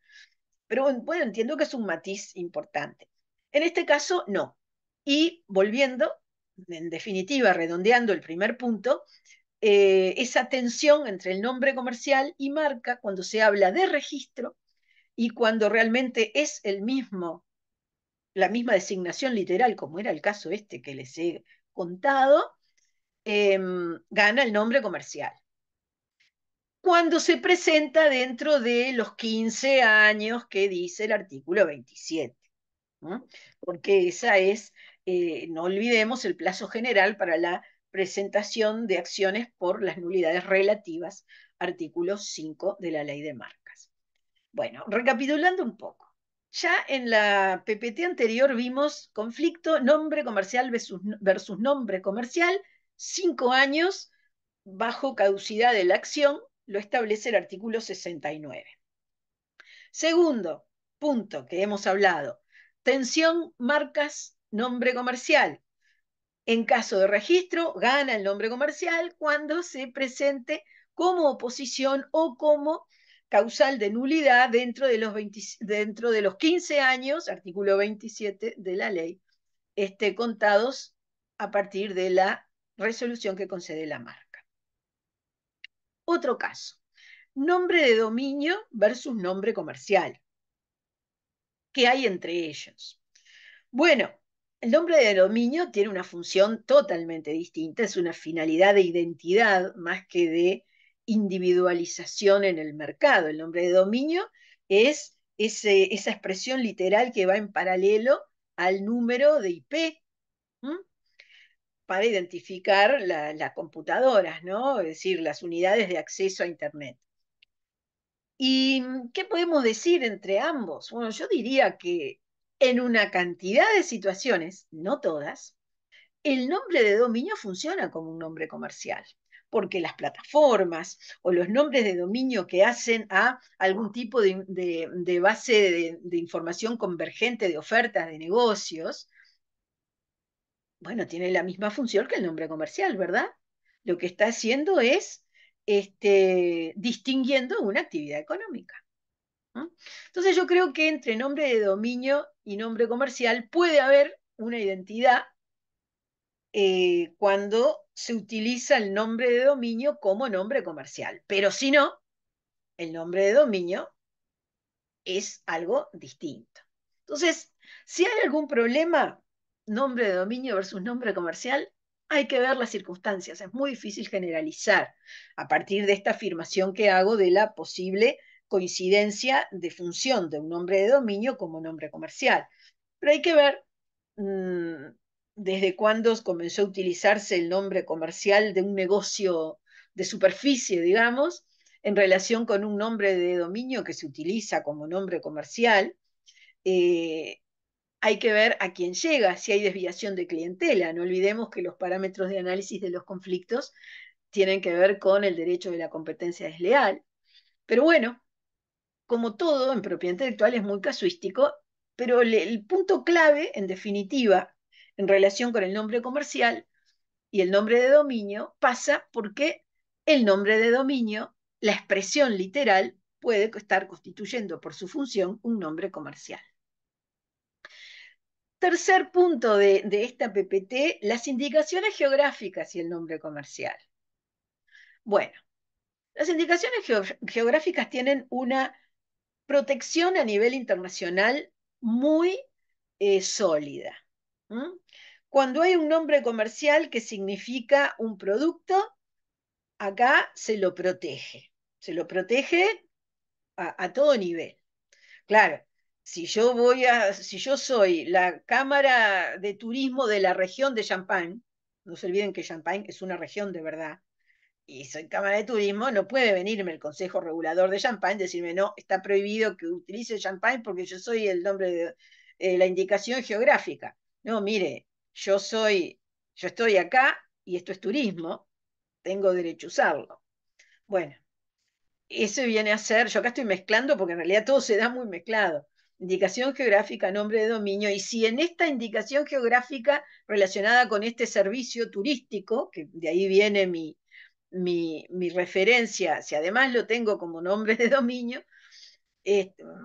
Pero bueno, entiendo que es un matiz importante. En este caso, no. Y volviendo, en definitiva, redondeando el primer punto, eh, esa tensión entre el nombre comercial y marca cuando se habla de registro y cuando realmente es el mismo, la misma designación literal, como era el caso este que les he contado, em, gana el nombre comercial. Cuando se presenta dentro de los 15 años que dice el artículo 27, porque esa es, eh, no olvidemos, el plazo general para la presentación de acciones por las nulidades relativas, artículo 5 de la ley de marcas. Bueno, recapitulando un poco. Ya en la PPT anterior vimos conflicto nombre comercial versus, nombre comercial, cinco años bajo caducidad de la acción, lo establece el artículo 69. Segundo punto que hemos hablado, tensión marcas nombre comercial. En caso de registro, gana el nombre comercial cuando se presente como oposición o como causal de nulidad dentro de los, 15 años, artículo 27 de la ley, esté contados a partir de la resolución que concede la marca. Otro caso, nombre de dominio versus nombre comercial. ¿Qué hay entre ellos? Bueno, el nombre de dominio tiene una función totalmente distinta, es una finalidad de identidad más que de individualización en el mercado. El nombre de dominio es esa expresión literal que va en paralelo al número de IP para identificar las computadoras, ¿no? es decir, las unidades de acceso a Internet. ¿Y qué podemos decir entre ambos? Bueno, yo diría que en una cantidad de situaciones, no todas, el nombre de dominio funciona como un nombre comercial, porque las plataformas o los nombres de dominio que hacen a algún tipo de, base de, información convergente de ofertas de negocios, bueno, tiene la misma función que el nombre comercial, ¿verdad? Lo que está haciendo es este, distinguiendo una actividad económica. Entonces yo creo que entre nombre de dominio y nombre comercial puede haber una identidad eh, cuando se utiliza el nombre de dominio como nombre comercial. Pero si no, el nombre de dominio es algo distinto. Entonces, si hay algún problema, nombre de dominio versus nombre comercial, hay que ver las circunstancias. Es muy difícil generalizar a partir de esta afirmación que hago de la posible coincidencia de función de un nombre de dominio como nombre comercial. Pero hay que ver mm, desde cuándo comenzó a utilizarse el nombre comercial de un negocio de superficie, digamos, en relación con un nombre de dominio que se utiliza como nombre comercial. Eh, hay que ver a quién llega, si hay desviación de clientela. No olvidemos que los parámetros de análisis de los conflictos tienen que ver con el derecho de la competencia desleal. Pero bueno, como todo en propiedad intelectual es muy casuístico, pero el punto clave, en definitiva, en relación con el nombre comercial y el nombre de dominio, pasa porque el nombre de dominio, la expresión literal, puede estar constituyendo por su función un nombre comercial. Tercer punto de, de, esta PPT, las indicaciones geográficas y el nombre comercial. Bueno, las indicaciones geográficas tienen una protección a nivel internacional muy eh, sólida. Cuando hay un nombre comercial que significa un producto, acá se lo protege. Se lo protege a, a todo nivel. Claro, si yo voy a, si yo soy la Cámara de Turismo de la región de Champagne, no se olviden que Champagne es una región de verdad, y soy Cámara de Turismo, no puede venirme el Consejo Regulador de Champagne decirme, no, está prohibido que utilice Champagne porque yo soy el nombre de eh, la indicación geográfica. No, mire, yo soy, yo estoy acá y esto es turismo, tengo derecho a usarlo. Bueno, eso viene a ser, yo acá estoy mezclando porque en realidad todo se da muy mezclado. Indicación geográfica, nombre de dominio, y si en esta indicación geográfica relacionada con este servicio turístico, que de ahí viene mi, mi, referencia, si además lo tengo como nombre de dominio,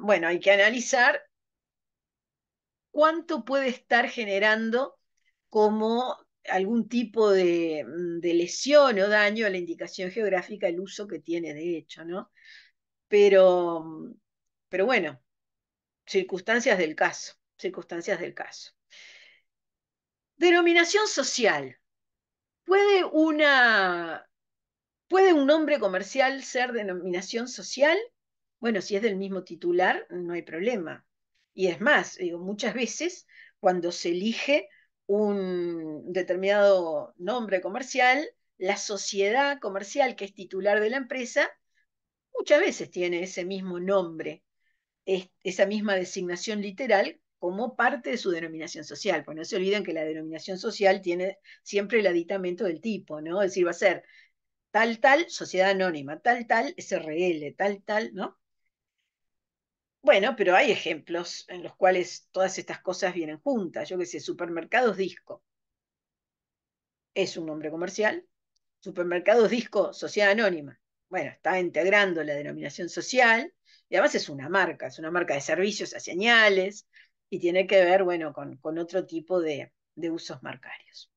bueno, hay que analizar cuánto puede estar generando como algún tipo mm, de, lesión o daño a la indicación geográfica el uso que tiene de hecho, ¿no? Pero, mm, pero bueno, circunstancias del caso, circunstancias del caso. Denominación social. ¿Puede una ¿Puede un nombre comercial ser denominación social? Bueno, si es del mismo titular, no hay problema. Y es más, digo, muchas veces cuando se elige un determinado nombre comercial, la sociedad comercial que es titular de la empresa muchas veces tiene ese mismo nombre, esa misma designación literal como parte de su denominación social. Pues no se olviden que la denominación social tiene siempre el aditamento del tipo, ¿no? Es decir, va a ser tal, tal, sociedad anónima, tal, tal, SRL, tal, tal, ¿no? Bueno, pero hay ejemplos en los cuales todas estas cosas vienen juntas. Yo que sé, supermercados disco. Es un nombre comercial. Supermercados disco, sociedad anónima. Bueno, está integrando la denominación social y además es una marca, es una marca de servicios a señales y tiene que ver, bueno, con, otro tipo de, de usos marcarios.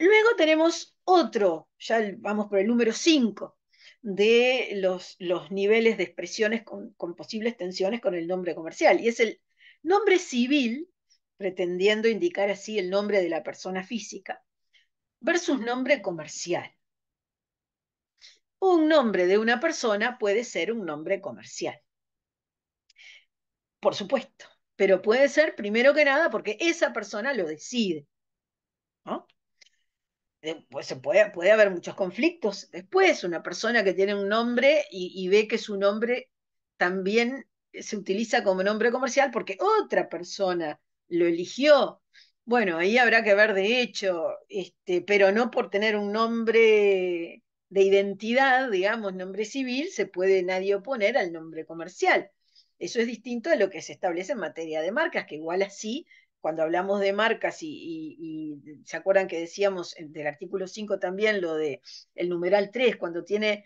Luego tenemos otro, ya vamos por el número 5, de los, los, niveles de expresiones con, con posibles tensiones con el nombre comercial, y es el nombre civil, pretendiendo indicar así el nombre de la persona física, versus nombre comercial. Un nombre de una persona puede ser un nombre comercial. Por supuesto, pero puede ser primero que nada porque esa persona lo decide. ¿no? Eh, pues, puede, haber muchos conflictos. Después, una persona que tiene un nombre y, ve que su nombre también se utiliza como nombre comercial porque otra persona lo eligió. Bueno, ahí habrá que ver de hecho, este, pero no por tener un nombre de identidad, digamos, nombre civil, se puede nadie oponer al nombre comercial. Eso es distinto a lo que se establece en materia de marcas, que igual así cuando hablamos de marcas y, se acuerdan que decíamos del artículo 5 también lo de el numeral 3, cuando tiene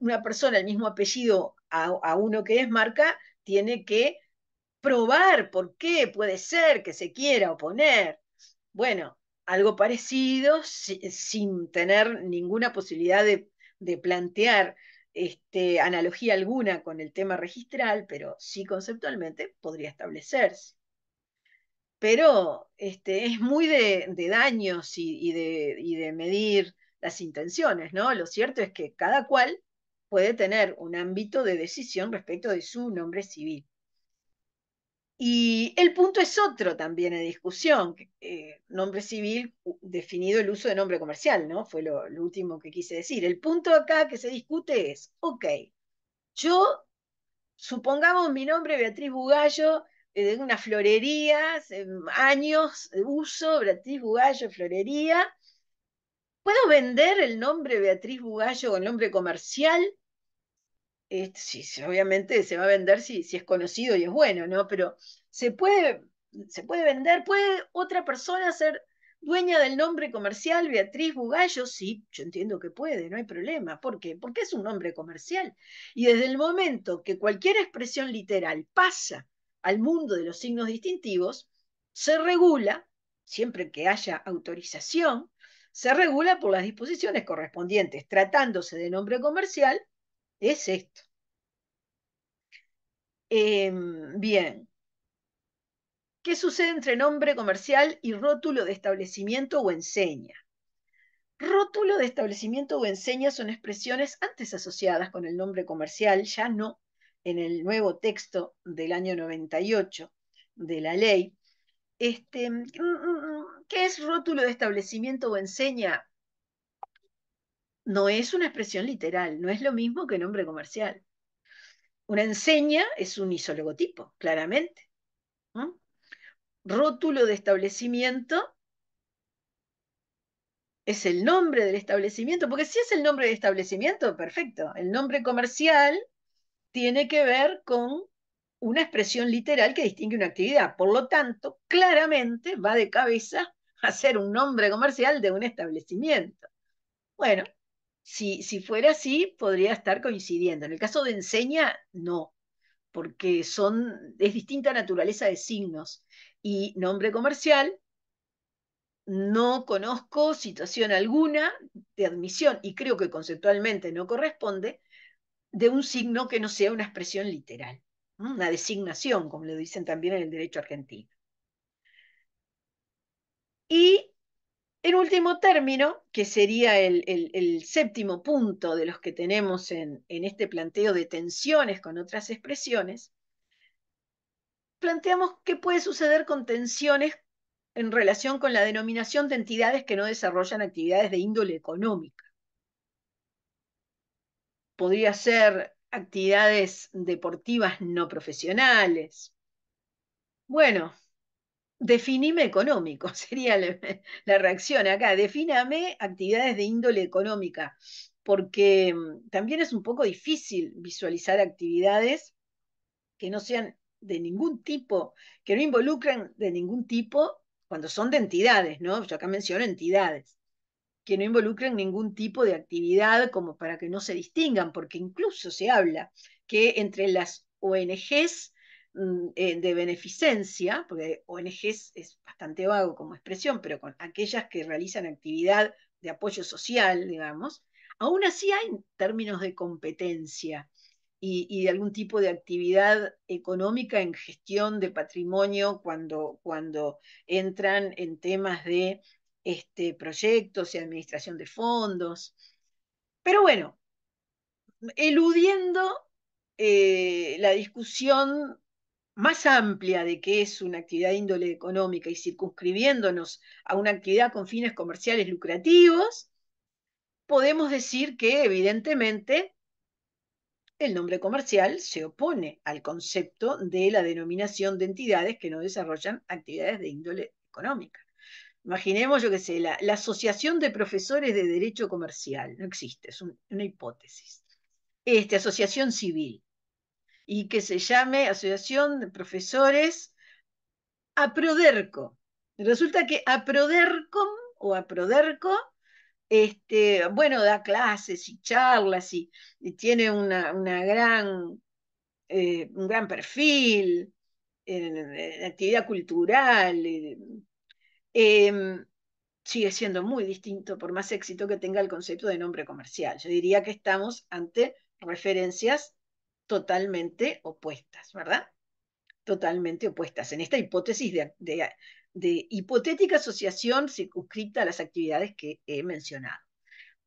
una persona el mismo apellido a, uno que es marca, tiene que probar por qué puede ser que se quiera oponer. Bueno, algo parecido sin tener ninguna posibilidad de, plantear este, analogía alguna con el tema registral, pero sí conceptualmente podría establecerse pero este, es muy de, daños y, de, medir las intenciones, ¿no? Lo cierto es que cada cual puede tener un ámbito de decisión respecto de su nombre civil. Y el punto es otro también en discusión, eh, nombre civil definido el uso de nombre comercial, ¿no? Fue lo último que quise decir. El punto acá que se discute es, ok, yo, supongamos mi nombre Beatriz Bugallo, eh, de una florería, años, de eh, uso, Beatriz Bugallo, florería. ¿Puedo vender el nombre Beatriz Bugallo con nombre comercial? sí, obviamente se va a vender si, si es conocido y es bueno, ¿no? Pero se puede, se puede vender, puede otra persona ser dueña del nombre comercial Beatriz Bugallo, sí, yo entiendo que puede, no hay problema. ¿Por qué? Porque es un nombre comercial. Y desde el momento que cualquier expresión literal pasa al mundo de los signos distintivos, se regula, siempre que haya autorización, se regula por las disposiciones correspondientes. Tratándose de nombre comercial, es esto. Em, bien. ¿Qué sucede entre nombre comercial y rótulo de establecimiento o enseña? Rótulo de establecimiento o enseña son expresiones antes asociadas con el nombre comercial, ya no en el nuevo texto del año 98 de la ley, este, mm, mm, mm, ¿qué es rótulo de establecimiento o enseña? No es una expresión literal, no es lo mismo que nombre comercial. Una enseña es un isologotipo, claramente. Rótulo de establecimiento es el nombre del establecimiento, porque si es el nombre de establecimiento, perfecto. El nombre comercial tiene que ver con una expresión literal que distingue una actividad. Por lo tanto, claramente va de cabeza a ser un nombre comercial de un establecimiento. Bueno, si, si fuera así, podría estar coincidiendo. En el caso de enseña, no, porque son, es distinta naturaleza de signos. Y nombre comercial, no conozco situación alguna de admisión, y creo que conceptualmente no corresponde, de un signo que no sea una expresión literal, una designación, como le dicen también en el derecho argentino. Y en último término, que sería el, séptimo punto de los que tenemos en, en este planteo de tensiones con otras expresiones, planteamos qué puede suceder con tensiones en relación con la denominación de entidades que no desarrollan actividades de índole económica podría ser actividades deportivas no profesionales. Bueno, definime económico, sería la, reacción acá. Defíname actividades de índole económica, porque mm, también es un poco difícil visualizar actividades que no sean de ningún tipo, que no involucren de ningún tipo cuando son de entidades, ¿no? Yo acá menciono entidades que no involucren ningún tipo de actividad como para que no se distingan, porque incluso se habla que entre las ONGs mm, eh, de beneficencia, porque ONGs es bastante vago como expresión, pero con aquellas que realizan actividad de apoyo social, digamos, aún así hay términos de competencia y, y de algún tipo de actividad económica en gestión de patrimonio cuando, cuando entran en temas de este, proyectos y administración de fondos. Pero bueno, eludiendo eh, la discusión más amplia de qué es una actividad de índole económica y circunscribiéndonos a una actividad con fines comerciales lucrativos, podemos decir que evidentemente el nombre comercial se opone al concepto de la denominación de entidades que no desarrollan actividades de índole económica. Imaginemos, yo qué sé, la, Asociación de Profesores de Derecho Comercial, no existe, es una hipótesis. Esta asociación civil, y que se llame Asociación de Profesores Aproderco. Resulta que Aprodercom o Aproderco, este, bueno, da clases y charlas y, tiene gran, eh, un gran perfil en, actividad cultural. Em, sigue siendo muy distinto por más éxito que tenga el concepto de nombre comercial. Yo diría que estamos ante referencias totalmente opuestas, ¿verdad? Totalmente opuestas. En esta hipótesis de, hipotética asociación circunscrita a las actividades que he mencionado.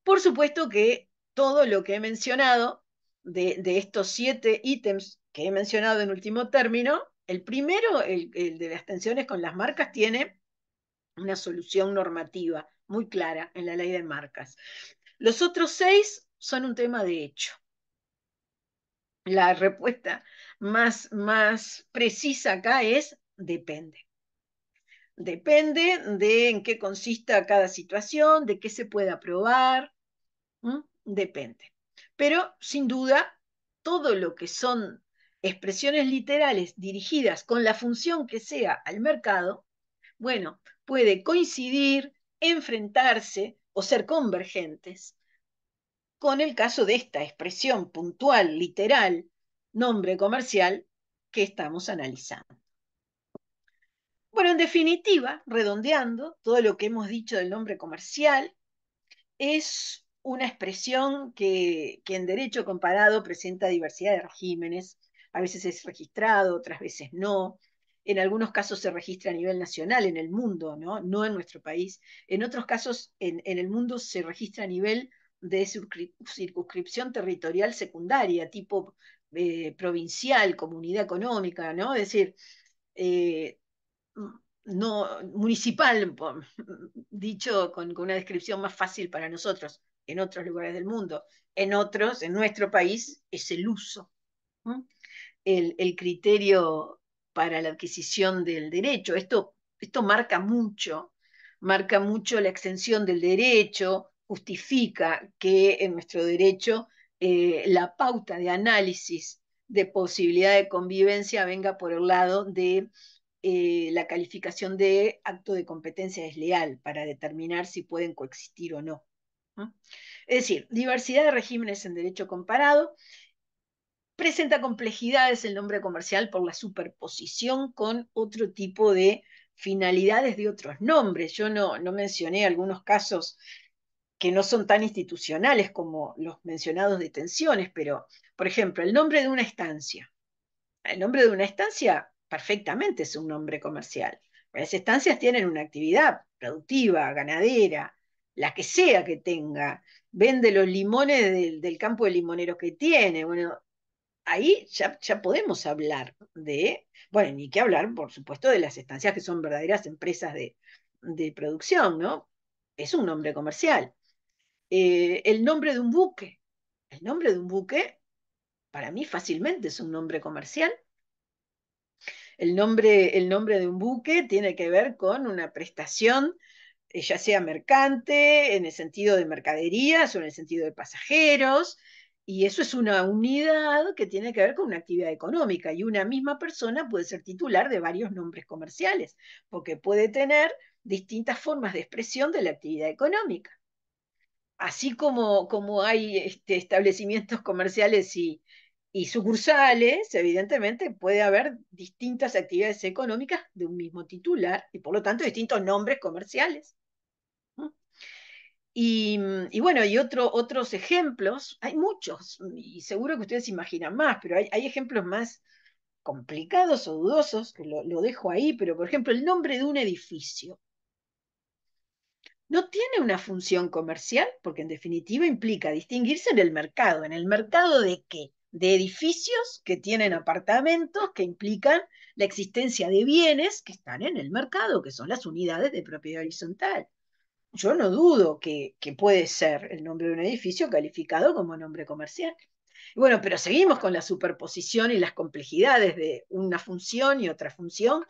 Por supuesto que todo lo que he mencionado de, estos siete ítems que he mencionado en último término, el primero, el de las tensiones con las marcas, tiene una solución normativa muy clara en la ley de marcas. Los otros seis son un tema de hecho. La respuesta más, más precisa acá es depende. Depende de en qué consista cada situación, de qué se pueda aprobar. Depende. Pero sin duda, todo lo que son expresiones literales dirigidas con la función que sea al mercado, bueno, puede coincidir, enfrentarse o ser convergentes con el caso de esta expresión puntual, literal, nombre comercial que estamos analizando. Bueno, en definitiva, redondeando todo lo que hemos dicho del nombre comercial, es una expresión que, que en derecho comparado presenta diversidad de regímenes, a veces es registrado, otras veces no, en algunos casos se registra a nivel nacional, en el mundo, no, en nuestro país. En otros casos, en, el mundo se registra a nivel de circunscripción territorial secundaria, tipo eh, provincial, comunidad económica, ¿no? Es decir, eh, no, municipal, dicho con, una descripción más fácil para nosotros, en otros lugares del mundo, en otros, en nuestro país, es el uso, el, criterio para la adquisición del derecho. Esto, esto marca mucho, marca mucho la extensión del derecho, justifica que en nuestro derecho eh, la pauta de análisis de posibilidad de convivencia venga por el lado de eh, la calificación de acto de competencia desleal para determinar si pueden coexistir o no. Es decir, diversidad de regímenes en derecho comparado presenta complejidades el nombre comercial por la superposición con otro tipo de finalidades de otros nombres. Yo no, no mencioné algunos casos que no son tan institucionales como los mencionados de tensiones, pero, por ejemplo, el nombre de una estancia. El nombre de una estancia perfectamente es un nombre comercial. Las estancias tienen una actividad productiva, ganadera, la que sea que tenga. Vende los limones del, del campo de limoneros que tiene. Bueno, ahí ya, podemos hablar de, bueno, ni que hablar, por supuesto, de las estancias que son verdaderas empresas de, producción, ¿no? Es un nombre comercial. Eh, el nombre de un buque, el nombre de un buque, para mí fácilmente es un nombre comercial. El nombre, el nombre de un buque tiene que ver con una prestación, eh, ya sea mercante, en el sentido de mercaderías o en el sentido de pasajeros, y eso es una unidad que tiene que ver con una actividad económica y una misma persona puede ser titular de varios nombres comerciales, porque puede tener distintas formas de expresión de la actividad económica. Así como, como hay este, establecimientos comerciales y sucursales, evidentemente puede haber distintas actividades económicas de un mismo titular y por lo tanto distintos nombres comerciales. Mm, y, bueno, y otros ejemplos, hay muchos, y seguro que ustedes imaginan más, pero hay, ejemplos más complicados o dudosos, que lo, dejo ahí, pero por ejemplo, el nombre de un edificio no tiene una función comercial, porque en definitiva implica distinguirse en el mercado. ¿En el mercado de qué? De edificios que tienen apartamentos, que implican la existencia de bienes que están en el mercado, que son las unidades de propiedad horizontal yo no dudo que, puede ser el nombre de un edificio calificado como nombre comercial. bueno, pero seguimos con la superposición y las complejidades de una función y otra función,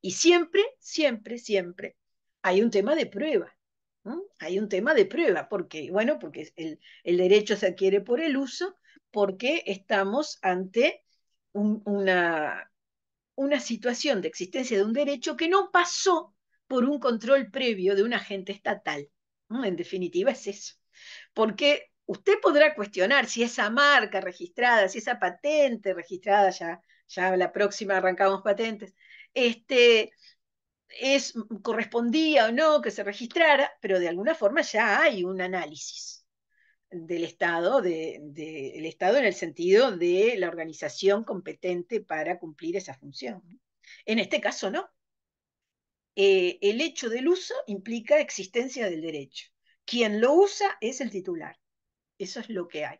y siempre, siempre, siempre hay un tema de prueba. Hay un tema de prueba, porque, bueno, porque el, derecho se adquiere por el uso, porque estamos ante una, una situación de existencia de un derecho que no pasó por un control previo de un agente estatal. Mm, en definitiva es eso. Porque usted podrá cuestionar si esa marca registrada, si esa patente registrada, ya, ya la próxima arrancamos patentes, este, es, mm, correspondía o no que se registrara, pero de alguna forma ya hay un análisis del Estado, Estado en el sentido de la organización competente para cumplir esa función. En este caso no. Eh, el hecho del uso implica existencia del derecho. Quien lo usa es el titular. Eso es lo que hay.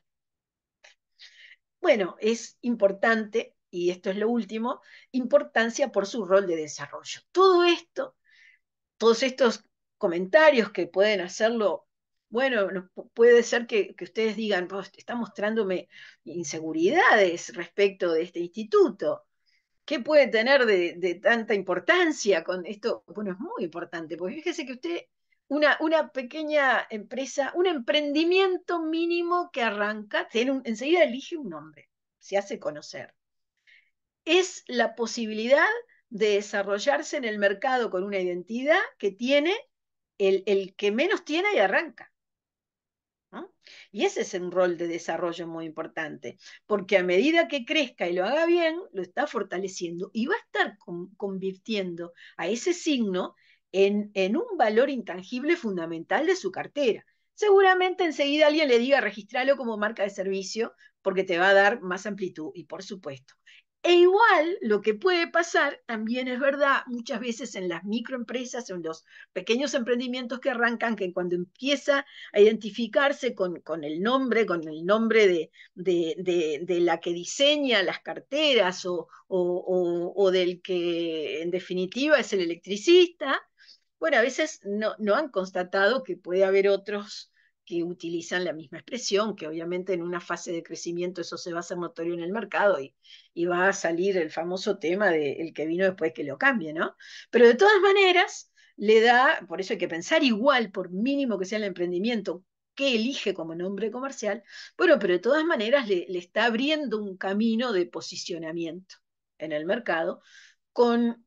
Bueno, es importante, y esto es lo último, importancia por su rol de desarrollo. Todo esto, todos estos comentarios que pueden hacerlo, bueno, puede ser que, ustedes digan, está mostrándome inseguridades respecto de este instituto. ¿qué puede tener de, tanta importancia con esto? Bueno, es muy importante, porque fíjese que usted, una, pequeña empresa, un emprendimiento mínimo que arranca, tiene enseguida elige un nombre, se hace conocer. Es la posibilidad de desarrollarse en el mercado con una identidad que tiene el que menos tiene y arranca. Y ese es un rol de desarrollo muy importante, porque a medida que crezca y lo haga bien, lo está fortaleciendo y va a estar convirtiendo a ese signo en, en un valor intangible fundamental de su cartera. Seguramente enseguida alguien le diga registralo como marca de servicio porque te va a dar más amplitud y por supuesto e igual lo que puede pasar, también es verdad, muchas veces en las microempresas, en los pequeños emprendimientos que arrancan, que cuando empieza a identificarse con, el nombre, con el nombre de, de, la que diseña las carteras o, del que en definitiva es el electricista, bueno, a veces no, no han constatado que puede haber otros que utilizan la misma expresión, que obviamente en una fase de crecimiento eso se va a hacer notorio en el mercado y, va a salir el famoso tema del que vino después que lo cambie, ¿no? Pero de todas maneras, le da, por eso hay que pensar igual, por mínimo que sea el emprendimiento, que elige como nombre comercial, bueno, pero de todas maneras le, está abriendo un camino de posicionamiento en el mercado con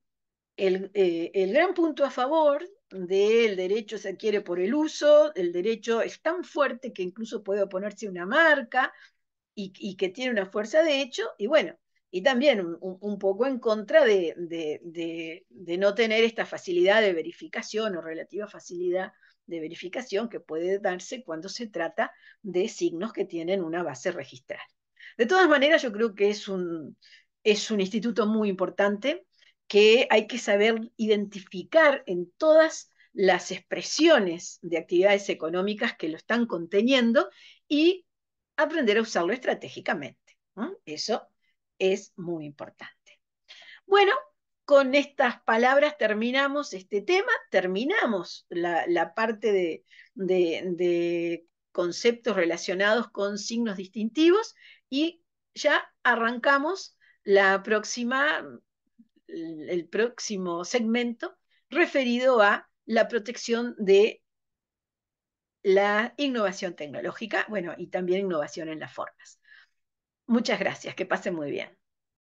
el, eh, el gran punto a favor del derecho se adquiere por el uso, el derecho es tan fuerte que incluso puede oponerse una marca y, que tiene una fuerza de hecho, y bueno, y también un, poco en contra de, no tener esta facilidad de verificación o relativa facilidad de verificación que puede darse cuando se trata de signos que tienen una base registral. De todas maneras, yo creo que es un, es un instituto muy importante que hay que saber identificar en todas las expresiones de actividades económicas que lo están conteniendo y aprender a usarlo estratégicamente. Eso es muy importante. Bueno, con estas palabras terminamos este tema, terminamos la, parte de conceptos relacionados con signos distintivos y ya arrancamos la próxima el próximo segmento referido a la protección de la innovación tecnológica, bueno, y también innovación en las formas. Muchas gracias, que pase muy bien.